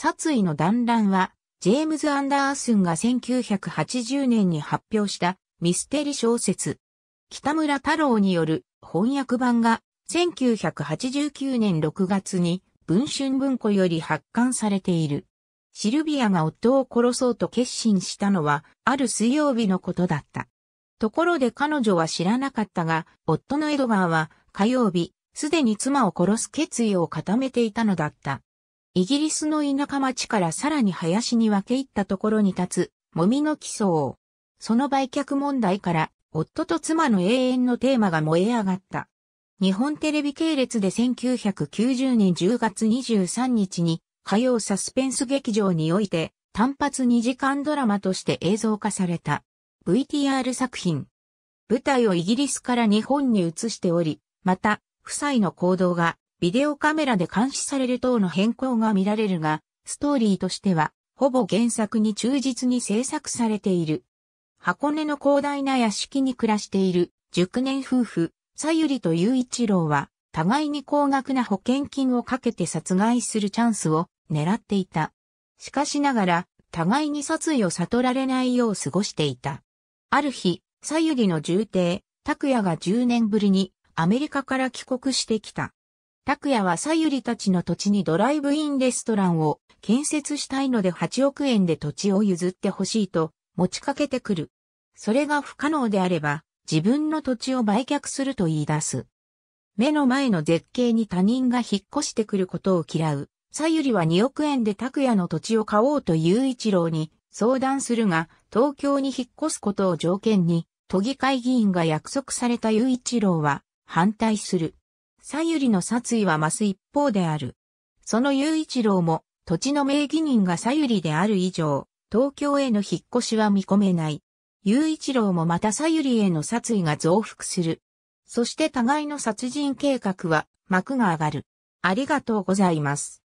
殺意の弾乱は、ジェームズ・アンダースンが1980年に発表したミステリ小説、北村太郎による翻訳版が1989年6月に文春文庫より発刊されている。シルビアが夫を殺そうと決心したのは、ある水曜日のことだった。ところで彼女は知らなかったが、夫のエドガーは火曜日、すでに妻を殺す決意を固めていたのだった。イギリスの田舎町からさらに林に分け入ったところに立つ、もみの木層。その売却問題から、夫と妻の永遠のテーマが燃え上がった。日本テレビ系列で1990年10月23日に、火曜サスペンス劇場において、単発2時間ドラマとして映像化された。VTR 作品。舞台をイギリスから日本に移しており、また、夫妻の行動がビデオカメラで監視される等の変更が見られるが、ストーリーとしては、ほぼ原作に忠実に制作されている。箱根の広大な屋敷に暮らしている熟年夫婦、さゆりと雄一郎は、互いに高額な保険金をかけて殺害するチャンスを狙っていた。しかしながら、互いに殺意を悟られないよう過ごしていた。ある日、さゆりの重帝、拓也が10年ぶりにアメリカから帰国してきた。拓也はさゆりたちの土地にドライブインレストランを建設したいので8億円で土地を譲ってほしいと持ちかけてくる。それが不可能であれば自分の土地を売却すると言い出す。目の前の絶景に他人が引っ越してくることを嫌う。さゆりは2億円で拓也の土地を買おうと雄一郎に相談するが、東京に引っ越すことを条件に、都議会議員が約束された雄一郎は反対する。左右の殺意は増す一方である。その雄一郎も、土地の名義人が左右である以上、東京への引っ越しは見込めない。雄一郎もまた左右への殺意が増幅する。そして互いの殺人計画は幕が上がる。ありがとうございます。